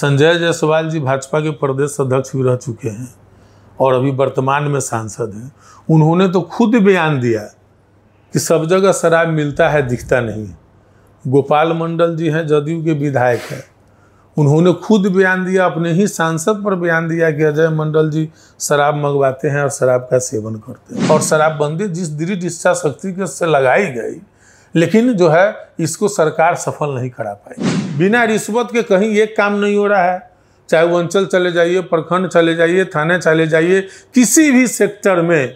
संजय जायसवाल जी भाजपा के प्रदेश अध्यक्ष भी रह चुके हैं और अभी वर्तमान में सांसद हैं उन्होंने तो खुद बयान दिया कि सब जगह शराब मिलता है दिखता नहीं गोपाल मंडल जी हैं जदयू के विधायक हैं उन्होंने खुद बयान दिया अपने ही सांसद पर बयान दिया कि अजय मंडल जी शराब मंगवाते हैं और शराब का सेवन करते हैं और शराबबंदी जिस दृढ़ इच्छा शक्ति के से लगाई गई लेकिन जो है इसको सरकार सफल नहीं करा पाई बिना रिश्वत के कहीं एक काम नहीं हो रहा है चाहे वो अंचल चले जाइए प्रखंड चले जाइए थाने चले जाइए किसी भी सेक्टर में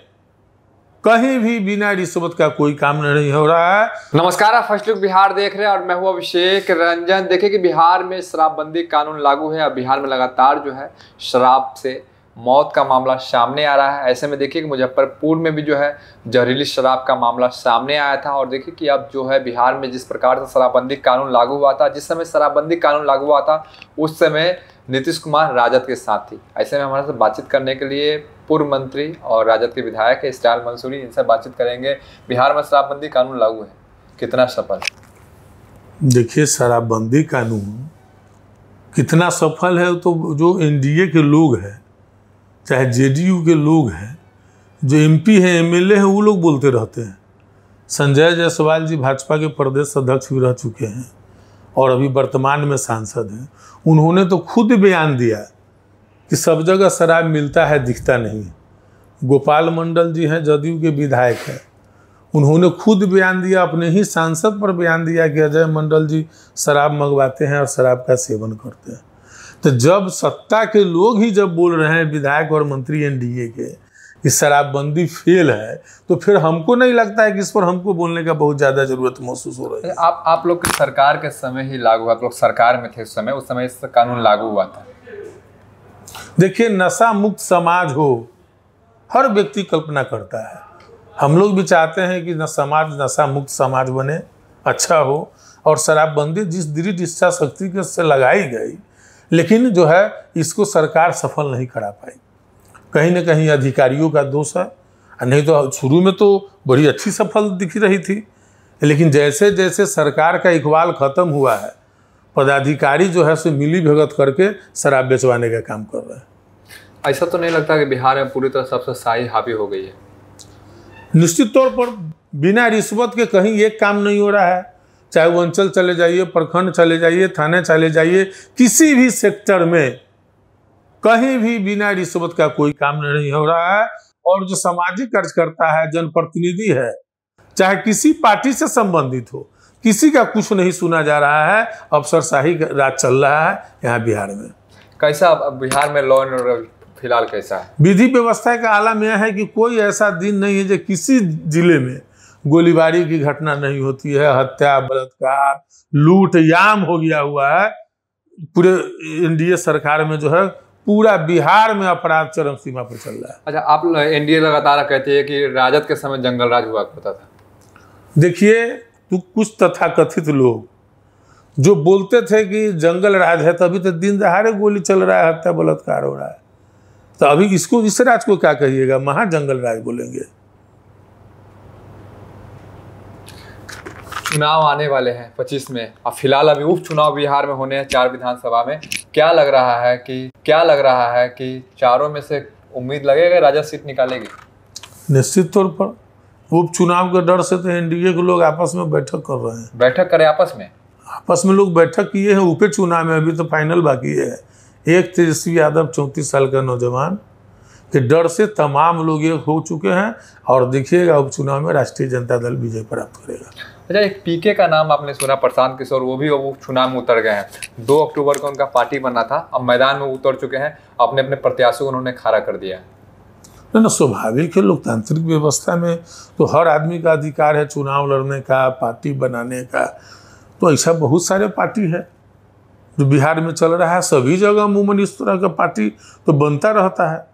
कहीं भी बिना रिश्वत का कोई काम नहीं हो रहा है नमस्कार आप फर्स्ट लुक बिहार देख रहे हैं और मैं हूं अभिषेक रंजन देखे कि बिहार में शराबबंदी कानून लागू है और बिहार में लगातार जो है शराब से मौत का मामला सामने आ रहा है ऐसे में देखिए कि मुजफ्फरपुर में भी जो है जहरीली शराब का मामला सामने आया था और देखिए कि अब जो है बिहार में जिस प्रकार से शराबबंदी कानून लागू हुआ था जिस समय शराबबंदी कानून लागू हुआ था उस समय नीतीश कुमार राजद के साथ थी ऐसे में हमारे साथ बातचीत करने के लिए पूर्व मंत्री और राजद के विधायक है स्टाइल मंसूरी इनसे बातचीत करेंगे बिहार में शराबबंदी कानून लागू है कितना सफल देखिए शराबबंदी कानून कितना सफल है तो जो एनडीए के लोग हैं चाहे जेडीयू के लोग हैं जो एमपी हैं एमएलए हैं वो लोग बोलते रहते हैं संजय जायसवाल जी भाजपा के प्रदेश अध्यक्ष भी रह चुके हैं और अभी वर्तमान में सांसद हैं उन्होंने तो खुद बयान दिया कि सब जगह शराब मिलता है दिखता नहीं गोपाल मंडल जी हैं जदयू के विधायक हैं उन्होंने खुद बयान दिया अपने ही सांसद पर बयान दिया कि अजय मंडल जी शराब मंगवाते हैं और शराब का सेवन करते हैं तो जब सत्ता के लोग ही जब बोल रहे हैं विधायक और मंत्री एनडीए के कि शराबबंदी फेल है तो फिर हमको नहीं लगता है कि इस पर हमको बोलने का बहुत ज़्यादा ज़रूरत महसूस हो रही है आप आप लोग की सरकार के समय ही लागू हुआ आप लोग सरकार में थे उस समय उस समय इस कानून लागू हुआ था देखिए नशा मुक्त समाज हो हर व्यक्ति कल्पना करता है हम लोग भी चाहते हैं कि न समाज नशा मुक्त समाज बने अच्छा हो और शराबबंदी जिस दृढ़ इच्छा शक्ति के से लगाई गई लेकिन जो है इसको सरकार सफल नहीं करा पाई कहीं ना कहीं अधिकारियों का दोष है नहीं तो शुरू में तो बड़ी अच्छी सफल दिख रही थी लेकिन जैसे जैसे सरकार का इकबाल ख़त्म हुआ है पदाधिकारी जो है सो मिली भगत करके शराब बेचवाने का काम कर रहे हैं ऐसा तो नहीं लगता कि बिहार में पूरी तरह सबसे साई हावी हो गई है निश्चित तौर पर बिना रिश्वत के कहीं एक काम नहीं हो रहा है चाहे वो अंचल चले जाइए प्रखंड चले जाइए थाने चले जाइए किसी भी सेक्टर में कहीं भी बिना रिश्वत का कोई काम नहीं हो रहा है और जो सामाजिक कार्यकर्ता है जनप्रतिनिधि है चाहे किसी पार्टी से संबंधित हो किसी का कुछ नहीं सुना जा रहा है अफसरशाही राज चल रहा है यहाँ बिहार में कैसा बिहार में लॉ एंड ऑर्डर फिलहाल कैसा है विधि व्यवस्था का आलम यह है कि कोई ऐसा दिन नहीं है जो किसी जिले में गोलीबारी की घटना नहीं होती है हत्या बलात्कार लूट याम हो गया हुआ है पूरे एनडीए सरकार में जो है पूरा बिहार में अपराध चरम सीमा पर चल रहा है अच्छा आप एनडीए लगातार कहते हैं कि राजद के समय जंगल राज हुआ करता था देखिए तो कुछ तथा कथित लोग जो बोलते थे कि जंगल राज है तभी तो दिन दहाड़े गोली चल रहा है हत्या बलात्कार हो रहा है तो अभी इसको इस राज को क्या कहिएगा महाजंगल राज बोलेंगे चुनाव आने वाले हैं पच्चीस में और फिलहाल अभी उपचुनाव बिहार में होने हैं चार विधानसभा में क्या लग रहा है कि क्या लग रहा है कि चारों में से उम्मीद लगेगा राजा सीट निकालेगी निश्चित तौर पर उपचुनाव के डर से तो एनडीए के लोग आपस में बैठक कर रहे हैं बैठक करें आपस में आपस में लोग बैठक किए हैं उपे चुनाव में अभी तो फाइनल बाकी है एक तेजस्वी यादव चौंतीस साल का नौजवान के डर से तमाम लोग ये हो चुके हैं और देखिएगा उपचुनाव में राष्ट्रीय जनता दल विजय प्राप्त करेगा अच्छा एक पीके का नाम आपने सुना प्रशांत किशोर वो भी वो चुनाव में उतर गए हैं दो अक्टूबर को उनका पार्टी बना था अब मैदान में उतर चुके हैं अपने अपने प्रत्याशी को उन्होंने खारा कर दिया है ना स्वाभाविक है लोकतांत्रिक व्यवस्था में तो हर आदमी का अधिकार है चुनाव लड़ने का पार्टी बनाने का तो ऐसा बहुत सारे पार्टी है जो बिहार में चल रहा है सभी जगह अमूमन इस तरह का पार्टी तो बनता रहता है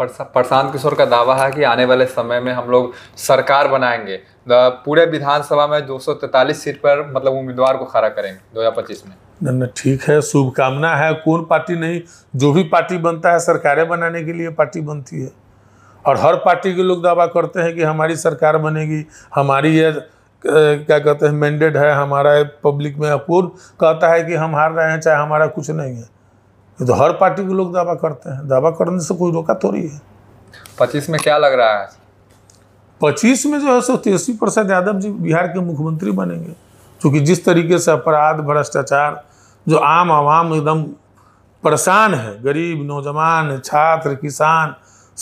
प्रशांत किशोर का दावा है कि आने वाले समय में हम लोग सरकार बनाएंगे पूरे विधानसभा में दो सीट पर मतलब उम्मीदवार को खड़ा करेंगे दो में ठीक है शुभकामना है कौन पार्टी नहीं जो भी पार्टी बनता है सरकारें बनाने के लिए पार्टी बनती है और हर पार्टी के लोग दावा करते हैं कि हमारी सरकार बनेगी हमारी ये क्या कहते हैं मैंडेट है हमारा पब्लिक में अपूर्व कहता है कि हम हार रहे हैं चाहे हमारा कुछ नहीं है तो हर पार्टी के लोग दावा करते हैं दावा करने से कोई रोका थोड़ी है पच्चीस में क्या लग रहा है पच्चीस में जो है सो तेजस्वी प्रसाद यादव जी बिहार के मुख्यमंत्री बनेंगे क्योंकि जिस तरीके से अपराध भ्रष्टाचार जो आम आवाम एकदम परेशान है गरीब नौजवान छात्र किसान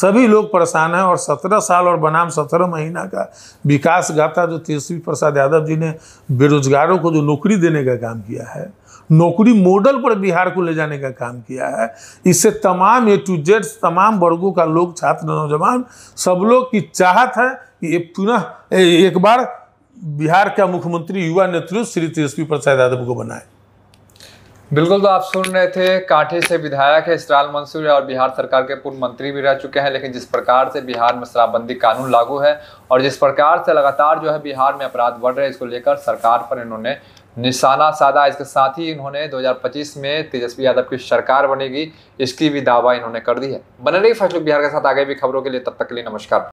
सभी लोग परेशान हैं और सत्रह साल और बनाम सत्रह महीना का विकास गाथा जो तेजस्वी प्रसाद यादव जी ने बेरोजगारों को जो नौकरी देने का काम किया है नौकरी मॉडल पर बिहार को ले जाने का काम किया है इससे तमाम ए टू जेड तमाम वर्गों का लोग छात्र नौजवान सब लोग की चाहत है कि पुनः एक बार बिहार का मुख्यमंत्री युवा नेतृत्व श्री तेजस्वी प्रसाद यादव को बनाए बिल्कुल तो आप सुन रहे थे कांठे से विधायक है इसराल मंसूर और बिहार सरकार के पूर्व मंत्री भी रह चुके हैं लेकिन जिस प्रकार से बिहार में शराबबंदी कानून लागू है और जिस प्रकार से लगातार जो है बिहार में अपराध बढ़ रहे हैं इसको लेकर सरकार पर इन्होंने निशाना साधा इसके साथ ही इन्होंने 2025 में तेजस्वी यादव की सरकार बनेगी इसकी भी दावा इन्होंने कर दी है बने रही फैसलुक बिहार के साथ आगे भी खबरों के लिए तब तक के लिए नमस्कार